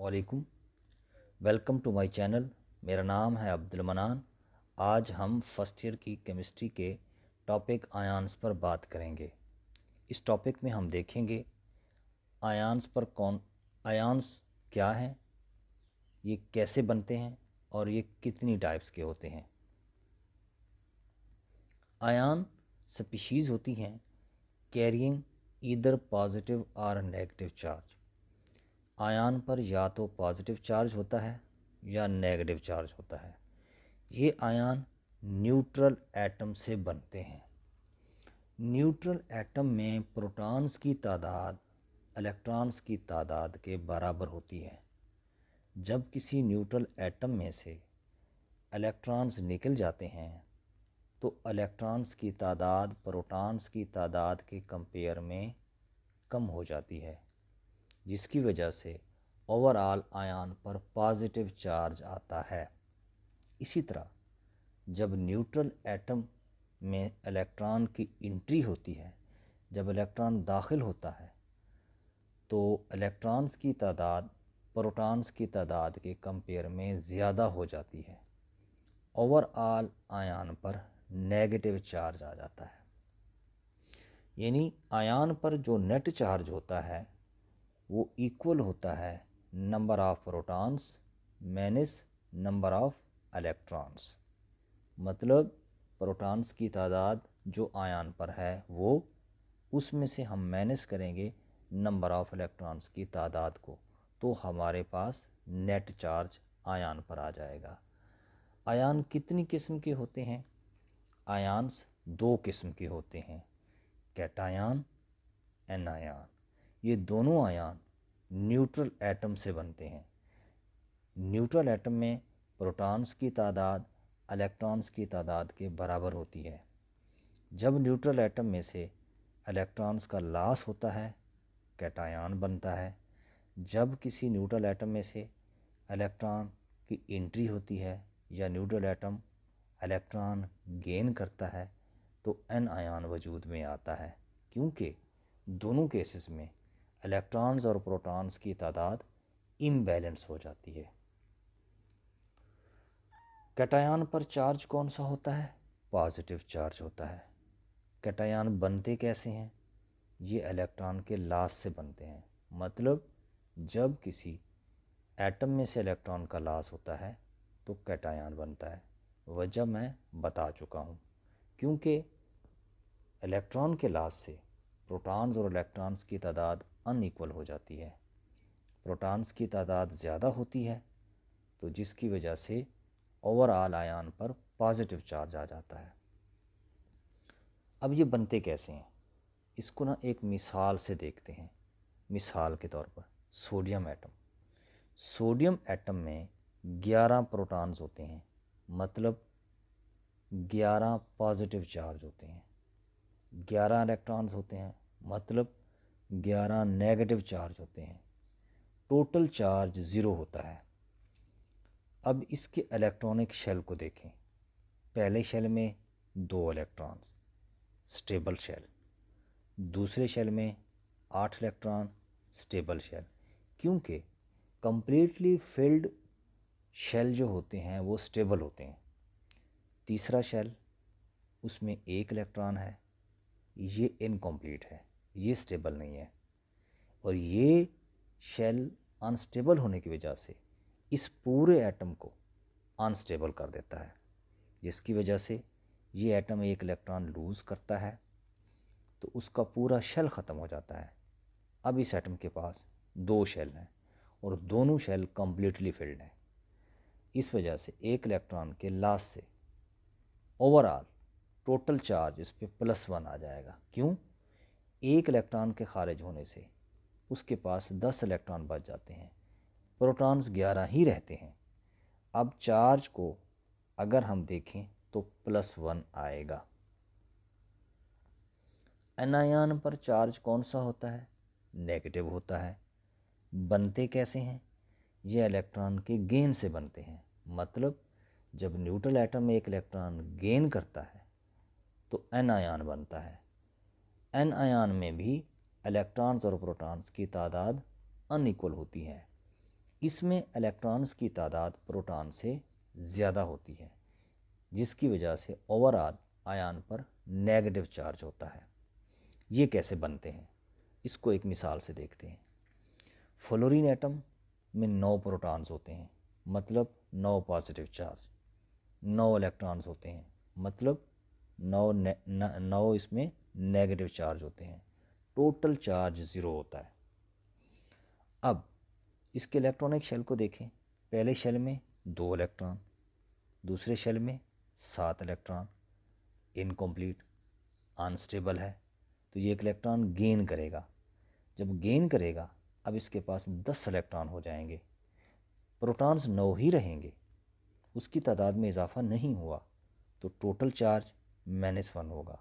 वालेकुम welcome to my channel मेरा नाम है अब्दुल मनान आज हम फर्स्ट ईयर की केमिस्ट्री के टॉपिक आयांस पर बात करेंगे इस टॉपिक में हम देखेंगे आयांस पर कौन आयांस क्या हैं ये कैसे बनते हैं और ये कितनी टाइप्स के होते हैं आयान स्पीशीज़ होती हैं कैरियंग ईदर पॉजिटिव और नेगेटिव चार्ज आयान पर या तो पॉजिटिव चार्ज होता है या नेगेटिव चार्ज होता है ये आयान न्यूट्रल एटम से बनते हैं न्यूट्रल एटम में प्रोटॉन्स की तादाद इलेक्ट्रॉन्स की तादाद के बराबर होती है जब किसी न्यूट्रल एटम में से इलेक्ट्रॉन्स निकल जाते हैं तो इलेक्ट्रॉन्स की तादाद प्रोटॉन्स की तादाद के कंपेयर में कम हो जाती है जिसकी वजह से ओवरऑल आयन पर पॉजिटिव चार्ज आता है इसी तरह जब न्यूट्रल एटम में इलेक्ट्रॉन की इंट्री होती है जब इलेक्ट्रॉन दाखिल होता है तो इलेक्ट्रॉन्स की तादाद प्रोटॉन्स की तादाद के कंपेयर में ज़्यादा हो जाती है ओवरऑल आयन पर नेगेटिव चार्ज आ जाता है यानी आयन पर जो नेट चार्ज होता है वो इक्वल होता है number of protons minus number of electrons मतलब प्रोटॉन्स की तादाद जो आयन पर है वो उसमें से हम माइनस करेंगे नंबर ऑफ़ इलेक्ट्रॉन्स की तादाद को तो हमारे पास नेट चार्ज आयन पर आ जाएगा आयन कितनी किस्म के होते हैं आयान्स दो किस्म के होते हैं कैटायन एनायन ये दोनों आयान न्यूट्रल एटम से बनते हैं न्यूट्रल एटम में प्रोटॉन्स की तादाद इलेक्ट्रॉन्स की तादाद के बराबर होती है जब न्यूट्रल एटम में से इलेक्ट्रॉन्स का लॉस होता है कैटायन बनता है जब किसी न्यूट्रल एटम में से इलेक्ट्रॉन की एंट्री होती है या न्यूट्रल एटम इलेक्ट्रॉन गेन करता है तो एन आयान वजूद में आता है क्योंकि दोनों केसेस में इलेक्ट्रॉन्स और प्रोटॉन्स की तादाद इम्बैलेंस हो जाती है कैटायन पर चार्ज कौन सा होता है पॉजिटिव चार्ज होता है कैटायन बनते कैसे हैं ये इलेक्ट्रॉन के लाश से बनते हैं मतलब जब किसी एटम में से इलेक्ट्रॉन का लाश होता है तो कैटायन बनता है वजह मैं बता चुका हूँ क्योंकि इलेक्ट्रॉन के लाश से प्रोटॉन्स और इलेक्ट्रॉन्स की तादाद अनईक्वल हो जाती है प्रोटॉन्स की तादाद ज़्यादा होती है तो जिसकी वजह से ओवरऑल आयान पर पॉजिटिव चार्ज आ जाता है अब ये बनते कैसे हैं इसको ना एक मिसाल से देखते हैं मिसाल के तौर पर सोडियम एटम सोडियम एटम में 11 प्रोटॉन्स होते हैं मतलब 11 पॉजिटिव चार्ज होते हैं 11 इलेक्ट्रॉन्स होते हैं मतलब ग्यारह नेगेटिव चार्ज होते हैं टोटल चार्ज ज़ीरो होता है अब इसके इलेक्ट्रॉनिक शेल को देखें पहले शेल में दो इलेक्ट्रॉन्स स्टेबल शेल दूसरे शेल में आठ इलेक्ट्रॉन स्टेबल शेल क्योंकि कम्प्लीटली फिल्ड शेल जो होते हैं वो स्टेबल होते हैं तीसरा शेल उसमें एक इलेक्ट्रॉन है ये इनकम्प्लीट है ये स्टेबल नहीं है और ये शेल अनस्टेबल होने की वजह से इस पूरे एटम को अनस्टेबल कर देता है जिसकी वजह से ये एटम एक इलेक्ट्रॉन लूज़ करता है तो उसका पूरा शेल ख़त्म हो जाता है अब इस एटम के पास दो शेल हैं और दोनों शेल कम्प्लीटली फिल्ड हैं इस वजह से एक इलेक्ट्रॉन के लास्ट से ओवरऑल टोटल चार्ज इस पर प्लस वन आ जाएगा क्यों एक इलेक्ट्रॉन के खारिज होने से उसके पास दस इलेक्ट्रॉन बच जाते हैं प्रोटॉन्स ग्यारह ही रहते हैं अब चार्ज को अगर हम देखें तो प्लस वन आएगा एनायन पर चार्ज कौन सा होता है नेगेटिव होता है बनते कैसे हैं यह इलेक्ट्रॉन के गेन से बनते हैं मतलब जब न्यूट्रल एटम में एक इलेक्ट्रॉन गेन करता है तो एनायन बनता है एन आयान में भी इलेक्ट्रॉन्स और प्रोटॉन्स की तादाद अनइक्वल होती है इसमें इलेक्ट्रॉन्स की तादाद प्रोटॉन से ज़्यादा होती है जिसकी वजह से ओवरऑल आयान पर नेगेटिव चार्ज होता है ये कैसे बनते हैं इसको एक मिसाल से देखते हैं फ्लोरीन एटम में नौ प्रोटॉन्स होते हैं मतलब नौ पॉजिटिव चार्ज नौ इलेक्ट्रॉन्स होते हैं मतलब नौ नौ इसमें नेगेटिव चार्ज होते हैं टोटल चार्ज ज़ीरो होता है अब इसके इलेक्ट्रॉनिक शेल को देखें पहले शेल में दो इलेक्ट्रॉन दूसरे शेल में सात इलेक्ट्रॉन इनकम्प्लीट अनस्टेबल है तो ये एक इलेक्ट्रॉन गेन करेगा जब गेन करेगा अब इसके पास दस इलेक्ट्रॉन हो जाएंगे प्रोटॉन्स नौ ही रहेंगे उसकी तादाद में इजाफा नहीं हुआ तो टोटल चार्ज माइनस वन होगा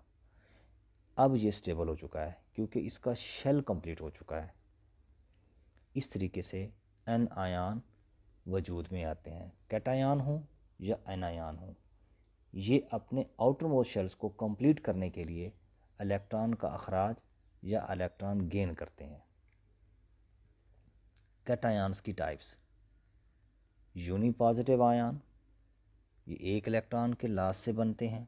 अब ये स्टेबल हो चुका है क्योंकि इसका शेल कंप्लीट हो चुका है इस तरीके से एन आयान वजूद में आते हैं कैटायान हो या एन आयान हो ये अपने आउटर मोस्ट शेल्स को कंप्लीट करने के लिए इलेक्ट्रॉन का अखराज या इलेक्ट्रॉन गेन करते हैं कैटायांस की टाइप्स यूनी पॉजिटिव आयान ये एक इलेक्ट्रॉन के लाश से बनते हैं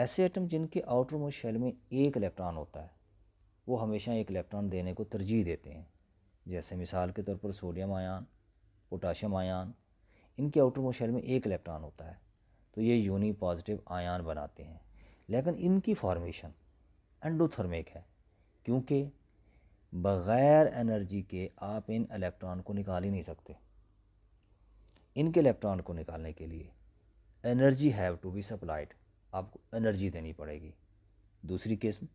ऐसे एटम जिनके आउटर मोस्ट शेल में एक इलेक्ट्रॉन होता है वो हमेशा एक इलेक्ट्रॉन देने को तरजीह देते हैं जैसे मिसाल के तौर पर सोडियम आयान पोटाशियम आयान इनके आउटर मोस्ट शेल में एक इलेक्ट्रॉन होता है तो ये यूनी पॉजिटिव आयान बनाते हैं लेकिन इनकी फॉर्मेशन एंडोथर्मिक है क्योंकि बग़ैर एनर्जी के आप इन इलेक्ट्रॉन को निकाल ही नहीं सकते इनके इलेक्ट्रॉन को निकालने के लिए energy have to be supplied आपको एनर्जी देनी पड़ेगी दूसरी किस्म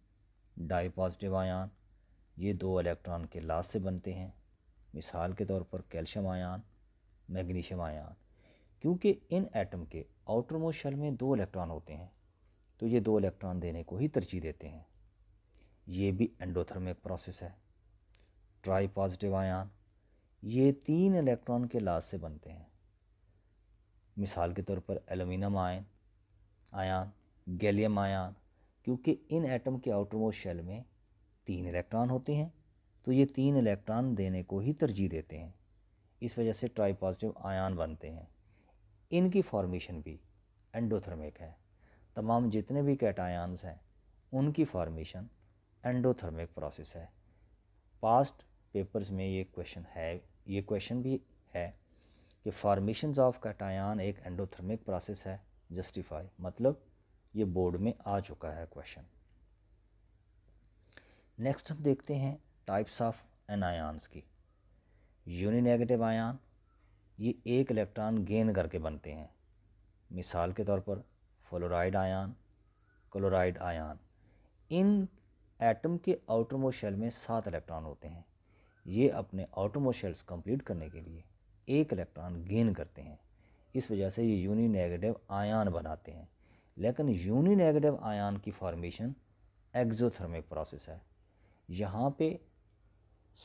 डाई पॉजिटिव आयान ये दो इलेक्ट्रॉन के लाश से बनते हैं मिसाल के तौर पर कैल्शियम आयान मैग्नीशियम आयान क्योंकि इन एटम के आउटर मोस्ट शेल में दो इलेक्ट्रॉन होते हैं तो ये दो इलेक्ट्रॉन देने को ही तरजीह देते हैं ये भी एंडोथर्मिक प्रोसेस है ट्राई पॉजिटिव आयान ये तीन इलेक्ट्रॉन के लाश से बनते हैं मिसाल के तौर पर aluminium ion ion gallium ion क्योंकि इन एटम के आउटर मोस्ट शेल में तीन इलेक्ट्रॉन होते हैं तो ये तीन इलेक्ट्रॉन देने को ही तरजीह देते हैं इस वजह से ट्राई पॉजिटिव आयान बनते हैं इनकी फॉर्मेशन भी एंडोथर्मिक है तमाम जितने भी कैटायंस हैं उनकी फॉर्मेशन एंडोथर्मिक प्रोसेस है पास्ट पेपर्स में ये क्वेश्चन है ये क्वेश्चन भी है कि फॉर्मेशन ऑफ कैटायन एक एंडोथर्मिक प्रोसेस है जस्टिफाई मतलब ये बोर्ड में आ चुका है क्वेश्चन नेक्स्ट हम देखते हैं टाइप्स ऑफ एनायांस की यूनिनेगेटिव आयान ये एक इलेक्ट्रॉन गेन करके बनते हैं मिसाल के तौर पर फ्लोराइड आयान क्लोराइड आयान इन एटम के आउटरमो शेल में सात इलेक्ट्रॉन होते हैं ये अपने आउटरमोशल्स शेल्स कंप्लीट करने के लिए एक इलेक्ट्रॉन गेन करते हैं इस वजह से ये यूनी नेगेटिव आयान बनाते हैं लेकिन यूनी नेगेटिव आयान की फॉर्मेशन एक्जोथर्मिक प्रोसेस है यहाँ पे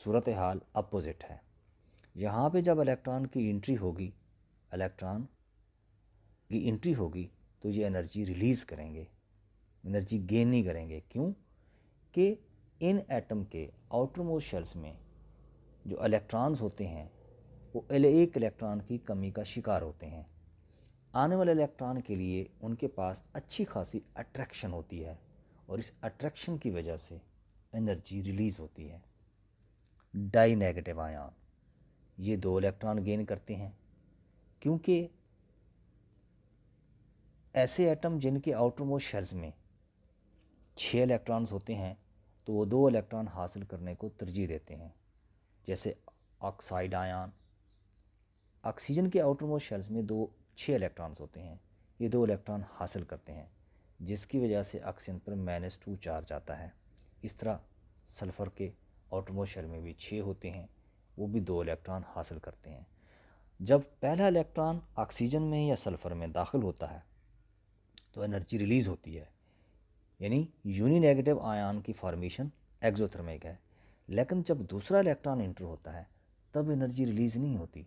सूरत हाल अपोज़िट है यहाँ पे जब इलेक्ट्रॉन की इंट्री होगी इलेक्ट्रॉन की इंट्री होगी तो ये एनर्जी रिलीज़ करेंगे एनर्जी गेन नहीं करेंगे क्यों कि इन एटम के आउटर मोस्ट शेल्स में जो इलेक्ट्रॉन्स होते हैं वो एक इलेक्ट्रॉन की कमी का शिकार होते हैं आने वाले इलेक्ट्रॉन के लिए उनके पास अच्छी खासी अट्रैक्शन होती है और इस अट्रैक्शन की वजह से एनर्जी रिलीज़ होती है डाई नेगेटिव आयान ये दो इलेक्ट्रॉन गेन करते हैं क्योंकि ऐसे एटम जिनके आउटर मोस्ट शेल्स में छः इलेक्ट्रॉन्स होते हैं तो वो दो इलेक्ट्रॉन हासिल करने को तरजीह देते हैं जैसे ऑक्साइड आयान ऑक्सीजन के आउटर मोस्ट शेल्स में दो छः इलेक्ट्रॉन्स होते हैं ये दो इलेक्ट्रॉन हासिल करते हैं जिसकी वजह से ऑक्सीजन पर माइनस टू चार्ज आता है इस तरह सल्फ़र के आउटर मोस्ट शेल में भी छः होते हैं वो भी दो इलेक्ट्रॉन हासिल करते हैं जब पहला इलेक्ट्रॉन ऑक्सीजन में या सल्फ़र में दाखिल होता है तो एनर्जी रिलीज़ होती है यानी यूनि नेगेटिव आयन की फॉर्मेशन एक्जोथर्मिक है लेकिन जब दूसरा इलेक्ट्रॉन इंटर होता है तब एनर्जी रिलीज़ नहीं होती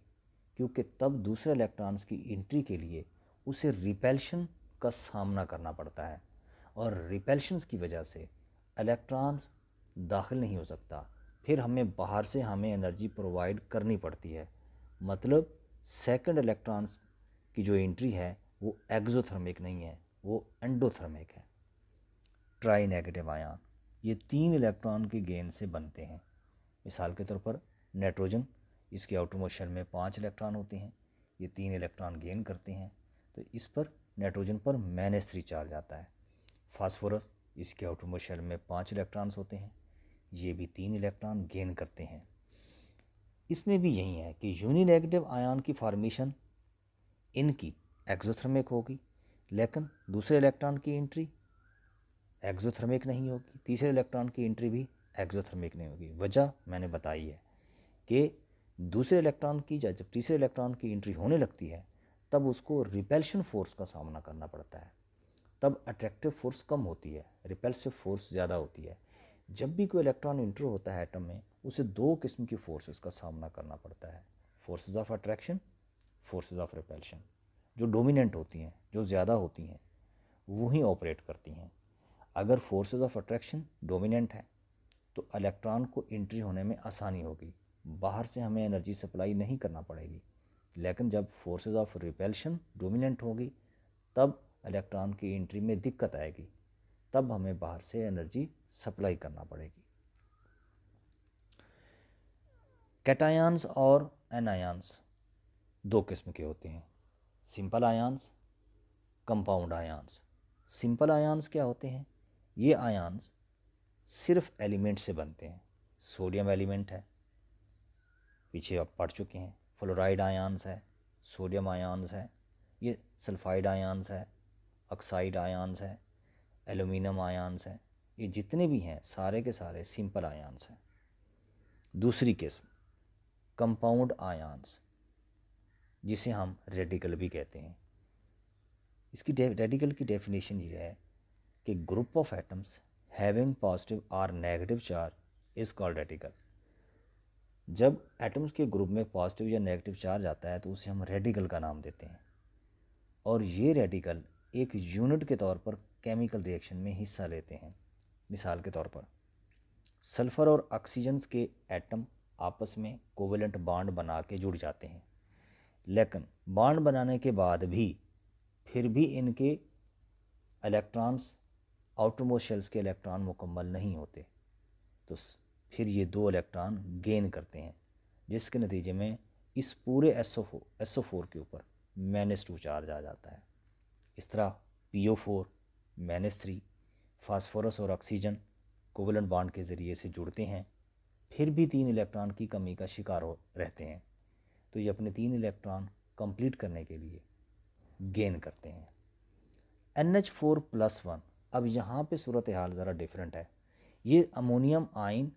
क्योंकि तब दूसरे इलेक्ट्रॉन्स की एंट्री के लिए उसे रिपेल्शन का सामना करना पड़ता है और रिपेल्शंस की वजह से इलेक्ट्रॉन्स दाखिल नहीं हो सकता फिर हमें बाहर से हमें एनर्जी प्रोवाइड करनी पड़ती है मतलब सेकंड इलेक्ट्रॉन्स की जो एंट्री है वो एक्जोथर्मिक नहीं है वो एंडोथर्मिक है ट्राई नेगेटिव आयान ये तीन इलेक्ट्रॉन के गेंद से बनते हैं मिसाल के तौर पर नाइट्रोजन इसके मोशन में पाँच इलेक्ट्रॉन होते हैं ये तीन इलेक्ट्रॉन गेन करते हैं तो इस पर नाइट्रोजन पर माइनस थ्री चार्ज आता है फास्फोरस इसके मोशन में पाँच इलेक्ट्रॉन्स होते हैं ये भी तीन इलेक्ट्रॉन गेन करते हैं इसमें भी यही है कि यूनिनेगेटिव आयन की फार्मेशन इनकी एक्जोथर्मिक होगी लेकिन दूसरे इलेक्ट्रॉन की एंट्री एक्जोथर्मिक नहीं होगी तीसरे इलेक्ट्रॉन की एंट्री भी एक्जोथर्मिक नहीं होगी वजह मैंने बताई है कि दूसरे इलेक्ट्रॉन की या जब तीसरे इलेक्ट्रॉन की एंट्री होने लगती है तब उसको रिपेल्शन फोर्स का सामना करना पड़ता है तब अट्रैक्टिव फोर्स कम होती है रिपेल्सिव फोर्स ज़्यादा होती है जब भी कोई इलेक्ट्रॉन इंटर होता है एटम में उसे दो किस्म की फोर्सेस का सामना करना पड़ता है forces of attraction forces of repulsion जो डोमिनेंट होती हैं जो ज़्यादा होती हैं वही ऑपरेट करती हैं अगर फोर्सेस ऑफ अट्रैक्शन डोमिनेंट है तो इलेक्ट्रॉन को इंट्री होने में आसानी होगी बाहर से हमें एनर्जी सप्लाई नहीं करना पड़ेगी लेकिन जब फोर्सेस ऑफ रिपेल्शन डोमिनेंट होगी तब इलेक्ट्रॉन की एंट्री में दिक्कत आएगी तब हमें बाहर से एनर्जी सप्लाई करना पड़ेगी कैटायंस और एनायंस दो किस्म के होते हैं simple ions compound ions simple ions क्या होते हैं ये आयांस सिर्फ एलिमेंट से बनते हैं सोडियम एलिमेंट है पीछे आप पढ़ चुके हैं फ्लोराइड आयांस है सोडियम आयांस है ये सल्फाइड आयांस है ऑक्साइड आयांस है एलुमिनियम आयांस है ये जितने भी हैं सारे के सारे सिंपल आयांस हैं दूसरी किस्म कंपाउंड आयांस जिसे हम रेडिकल भी कहते हैं इसकी रेडिकल की डेफिनेशन ये है कि group of atoms having positive or negative charge is called radical जब एटम्स के ग्रुप में पॉजिटिव या नेगेटिव चार्ज आता है तो उसे हम रेडिकल का नाम देते हैं और ये रेडिकल एक यूनिट के तौर पर केमिकल रिएक्शन में हिस्सा लेते हैं मिसाल के तौर पर सल्फ़र और ऑक्सीजन के एटम आपस में कोवेलेंट बांड बना के जुड़ जाते हैं लेकिन बांड बनाने के बाद भी फिर भी इनके इलेक्ट्रॉन्स आउटरमोशल्स के इलेक्ट्रॉन मुकम्मल नहीं होते तो फिर ये दो इलेक्ट्रॉन गेन करते हैं जिसके नतीजे में इस पूरे एसओ एसओ फोर के ऊपर माइनस टू चार्ज आ जाता है इस तरह P O four minus three phosphorus और ऑक्सीजन कोवलन बाड के ज़रिए से जुड़ते हैं फिर भी तीन इलेक्ट्रॉन की कमी का शिकार हो रहते हैं तो ये अपने तीन इलेक्ट्रॉन कंप्लीट करने के लिए गेन करते हैं N H four plus one अब यहाँ पे सूरत हाल ज़रा डिफरेंट है ये अमोनियम आइन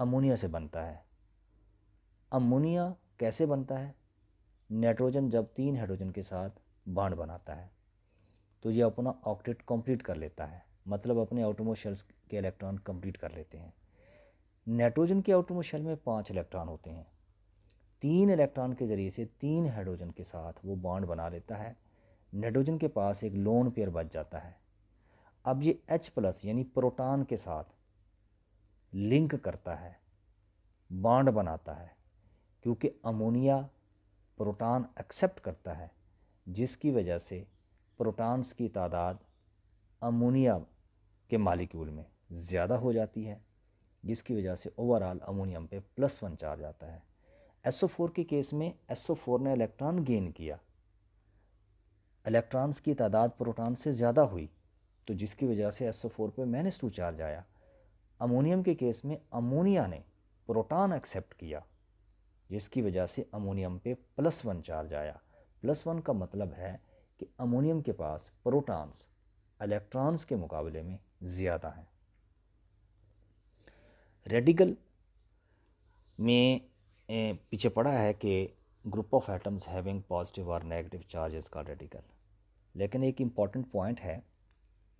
अमोनिया से बनता है अमोनिया कैसे बनता है नाइट्रोजन जब तीन हाइड्रोजन के साथ बाड बनाता है तो ये अपना ऑक्टेट कंप्लीट कर लेता है मतलब अपने ऑटोमोशल्स के इलेक्ट्रॉन कंप्लीट कर लेते हैं नाइट्रोजन के ऑटोमोशेल में पाँच इलेक्ट्रॉन होते हैं तीन इलेक्ट्रॉन के ज़रिए से तीन हाइड्रोजन के साथ वो बाड बना लेता है नाइट्रोजन के पास एक लोन पेयर बच जाता है अब ये एच प्लस यानी प्रोटान के साथ लिंक करता है बाड बनाता है क्योंकि अमोनिया प्रोटॉन एक्सेप्ट करता है जिसकी वजह से प्रोटॉन्स की तादाद अमोनिया के मालिक्यूल में ज़्यादा हो जाती है जिसकी वजह से ओवरऑल अमोनियम पे प्लस वन चार्ज आता है एसओ के केस में एसओ ने इलेक्ट्रॉन गेन किया इलेक्ट्रॉन्स की तादाद प्रोटॉन से ज़्यादा हुई तो जिसकी वजह से एसओ फोर पे माइनस टू चार्ज आया अमोनियम के केस में अमोनिया ने प्रोटॉन एक्सेप्ट किया जिसकी वजह से अमोनियम पे प्लस वन चार्ज आया प्लस वन का मतलब है कि अमोनियम के पास प्रोटॉन्स इलेक्ट्रॉन्स के मुकाबले में ज़्यादा हैं रेडिकल में पीछे पड़ा है कि group of atoms having positive और नेगेटिव चार्जेस का रेडिकल लेकिन एक इम्पॉर्टेंट पॉइंट है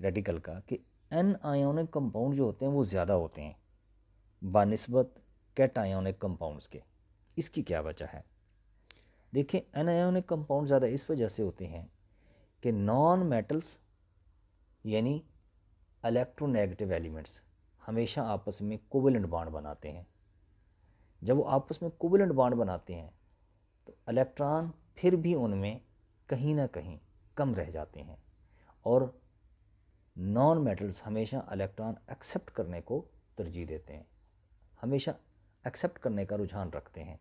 रेडिकल का कि एन आयोनिक कंपाउंड जो होते हैं वो ज़्यादा होते हैं बानस्बत कैट आयोनिक कंपाउंड्स के इसकी क्या वजह है देखिए एन आयोनिक कंपाउंड ज़्यादा इस वजह से होते हैं कि नॉन मेटल्स यानी इलेक्ट्रोनेगेटिव एलिमेंट्स हमेशा आपस में कोवलेंट बाड बनाते हैं जब वो आपस में कोवलेंट बाड बनाते हैं तो इलेक्ट्रॉन फिर भी उनमें कहीं ना कहीं कम रह जाते हैं और नॉन मेटल्स हमेशा इलेक्ट्रॉन एक्सेप्ट करने को तरजीह देते हैं हमेशा एक्सेप्ट करने का रुझान रखते हैं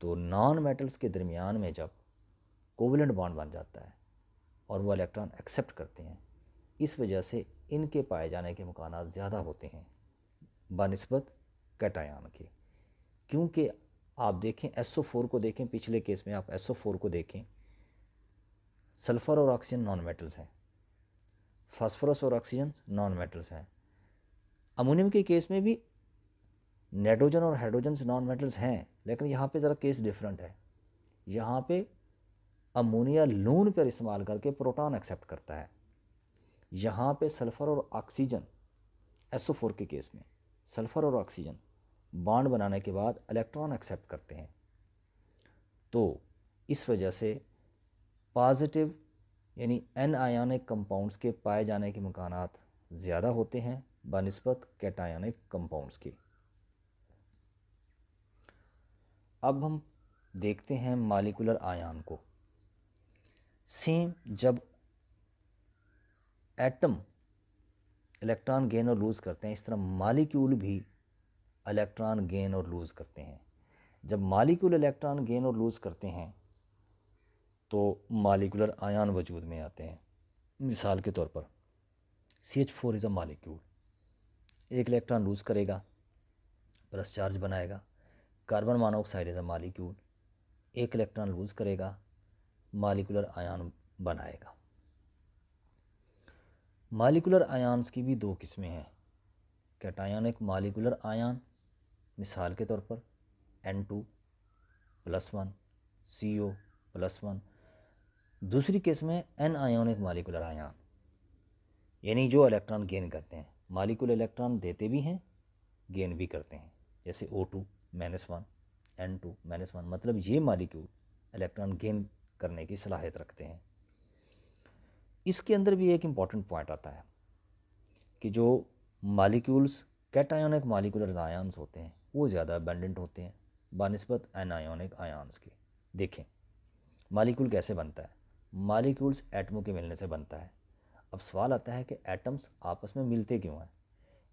तो नॉन मेटल्स के दरमियान में जब कोवलेंट बॉन्ड बन जाता है और वो इलेक्ट्रॉन एक्सेप्ट करते हैं इस वजह से इनके पाए जाने के मकाना ज़्यादा होते हैं बनस्बत कैटायन के क्योंकि आप देखें एस ओ फोर को देखें पिछले केस में आप एस ओ फोर को देखें सल्फ़र और ऑक्सीजन नॉन मेटल्स हैं फास्फोरस और ऑक्सीजन नॉन मेटल्स हैं अमोनियम के केस में भी नाइट्रोजन और हाइड्रोजन नॉन मेटल्स हैं लेकिन यहाँ पे ज़रा केस डिफरेंट है यहाँ पे अमोनिया लून पर इस्तेमाल करके प्रोटॉन एक्सेप्ट करता है यहाँ पे सल्फ़र और ऑक्सीजन एसओ फोर के केस में सल्फ़र और ऑक्सीजन बांड बनाने के बाद इलेक्ट्रॉन एक्सेप्ट करते हैं तो इस वजह से पॉजिटिव यानी एन आयानिक कंपाउंड्स के पाए जाने के मकान ज़्यादा होते हैं बनस्बत कैटायनिक कंपाउंड्स के अब हम देखते हैं मालिकुलर आयान को सेम जब एटम इलेक्ट्रॉन गेन और लूज़ करते हैं इस तरह मालिक्यूल भी इलेक्ट्रॉन गेन और लूज़ करते हैं जब मालिक्यूल इलेक्ट्रॉन गेन और लूज़ करते हैं तो मालिकुलर आयान वजूद में आते हैं मिसाल के तौर पर C H four is a molecule एक इलेक्ट्रॉन लूज़ करेगा प्लस चार्ज बनाएगा carbon monoxide is a molecule एक इलेक्ट्रॉन लूज़ करेगा मालिकुलर आयान बनाएगा मालिकुलर आयान्स की भी दो किस्में हैं कैटायनिक मालिकुलर आयान मिसाल के तौर पर N two plus one C O plus one दूसरी केस में एन आयोनिक मालिकुलर आयान यानी जो इलेक्ट्रॉन गेन करते हैं मालिकुलर इलेक्ट्रॉन देते भी हैं गेन भी करते हैं जैसे O two minus one N two minus one मतलब ये मालिक्यूल इलेक्ट्रॉन गेन करने की सलाहियत रखते हैं इसके अंदर भी एक इम्पॉर्टेंट पॉइंट आता है कि जो मालिक्यूल्स आयोनिक मालिकुलर आयान्स होते हैं वो ज़्यादा बैंडेंट होते हैं बनस्बत एन आयोनिक आयान्स के देखें मालिक्यूल कैसे बनता है मालिक्यूल्स एटमों के मिलने से बनता है अब सवाल आता है कि एटम्स आपस में मिलते क्यों हैं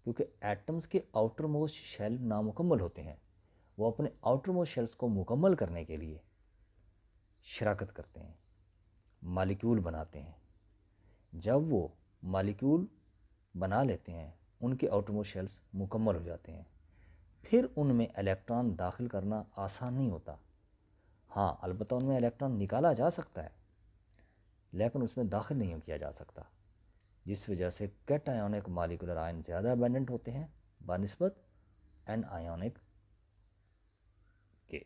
क्योंकि एटम्स के आउटर मोस्ट शेल नामुकम्मल होते हैं वो अपने आउटर मोस्ट शेल्स को मुकम्मल करने के लिए शराकत करते हैं मालिक्यूल बनाते हैं जब वो मालिक्यूल बना लेते हैं उनके मोस्ट शेल्स मुकम्मल हो जाते हैं फिर उनमें इलेक्ट्रॉन दाखिल करना आसान नहीं होता हाँ अलबत्त उनमें इलेक्ट्रॉन निकाला जा सकता है लेकिन उसमें दाखिल नहीं किया जा सकता जिस वजह से कैट आयोनिक मालिकुलर आयन ज़्यादा अबेंडेंट होते हैं बनस्बत एन आयोनिक के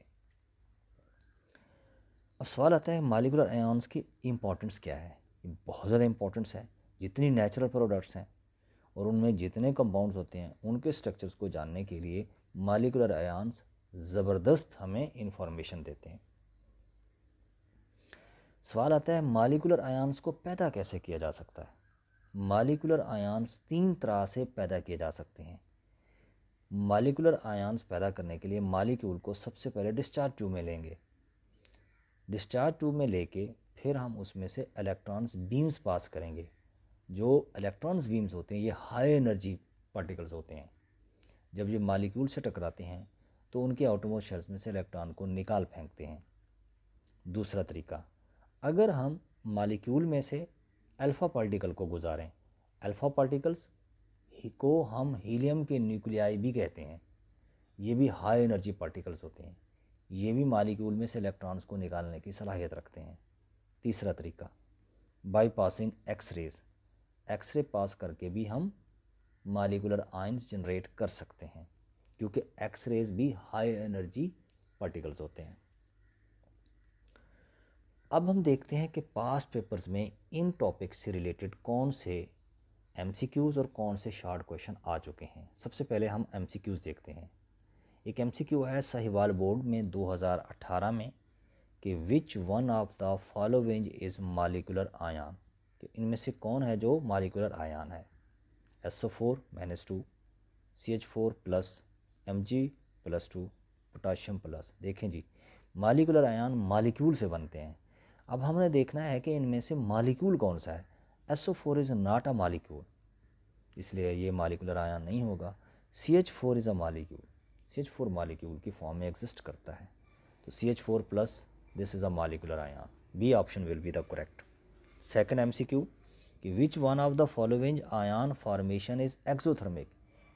अब सवाल आता है मालिकुलर आयन्स की इम्पोर्टेंस क्या है बहुत ज़्यादा इम्पोर्टेंस है जितनी नेचुरल प्रोडक्ट्स हैं और उनमें जितने कंपाउंड्स होते हैं उनके स्ट्रक्चर्स को जानने के लिए मालिकुलर आयन्स ज़बरदस्त हमें इंफॉर्मेशन देते हैं सवाल आता है मालिकुलर आयांस को पैदा कैसे किया जा सकता है मालिकुलर आयांस तीन तरह से पैदा किए जा सकते हैं मालिकुलर आयांस पैदा करने के लिए मालिक्यूल को सबसे पहले डिस्चार्ज ट्यूब में लेंगे डिस्चार्ज ट्यूब में लेके फिर हम उसमें से इलेक्ट्रॉन्स बीम्स पास करेंगे जो इलेक्ट्रॉन्स बीम्स होते हैं ये हाई एनर्जी पार्टिकल्स होते हैं जब ये मालिक्यूल से टकराते हैं तो उनके आउटमोस्ट में से इलेक्ट्रॉन को निकाल फेंकते हैं दूसरा तरीका अगर हम मालिक्यूल में से अल्फ़ा पार्टिकल को गुजारें अल्फ़ा पार्टिकल्स ही को हम हीलियम के न्यूक्लियाई भी कहते हैं ये भी हाई एनर्जी पार्टिकल्स होते हैं ये भी मालिक्यूल में से इलेक्ट्रॉन्स को निकालने की सलाहियत रखते हैं तीसरा तरीका बाई पासिंग एक्स रे पास करके भी हम मालिकुलर आइंस जनरेट कर सकते हैं क्योंकि एक्स रेज भी हाई एनर्जी पार्टिकल्स होते हैं अब हम देखते हैं कि पास पेपर्स में इन टॉपिक से रिलेटेड कौन से एम और कौन से शार्ट क्वेश्चन आ चुके हैं सबसे पहले हम एम देखते हैं एक एम है साहिवाल बोर्ड में 2018 में कि which one of the following is molecular ion कि इनमें से कौन है जो मालिकुलर आयान है S O four minus two C H four plus M G plus two potassium plus देखें जी मालिकुलर आयान मालिक्यूल से बनते हैं अब हमने देखना है कि इनमें से मालिक्यूल कौन सा है SO four is not a molecule इसलिए ये मालिकुलर आयन नहीं होगा C H four is a molecule C H four molecule की फॉर्म में एग्जिस्ट करता है तो C H four plus this is a molecular ion B option will be the correct second M C Q कि which one of the following ion formation is exothermic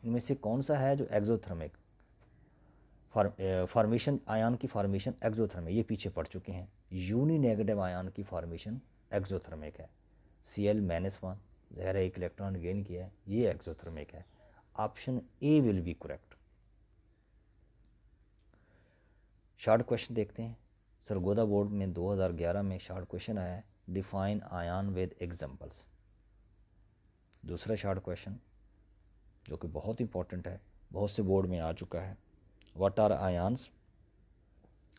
इनमें से कौन सा है जो एक्जोथर्मिक फॉर्मेशन आयन की formation exothermic ये पीछे पड़ चुके हैं यूनी नेगेटिव आयन की फॉर्मेशन एक्जोथर्मिक है सी एल माइनस वन ज़हर एक इलेक्ट्रॉन गेन किया है ये एक्जोथर्मिक है option A will be correct short question देखते हैं सरगोदा बोर्ड में 2011 में शार्ट क्वेश्चन आया है डिफाइन आयन विद एग्जांपल्स दूसरा शार्ट क्वेश्चन जो कि बहुत इंपॉर्टेंट है बहुत से बोर्ड में आ चुका है What are ions?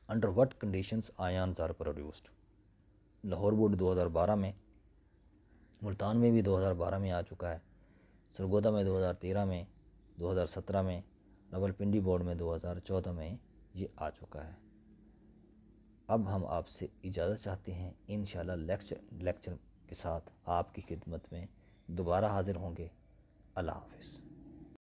Under what conditions ions are produced? Lahore board 2012 में मुल्तान में भी 2012 में आ चुका है सरगोदा में 2013 में 2017 में रावलपिंडी बोर्ड में 2014 में ये आ चुका है अब हम आपसे इजाज़त चाहते हैं इन लेक्चर लेक्चर के साथ आपकी खिदमत में दोबारा हाज़िर होंगे अल्लाह हाफिज़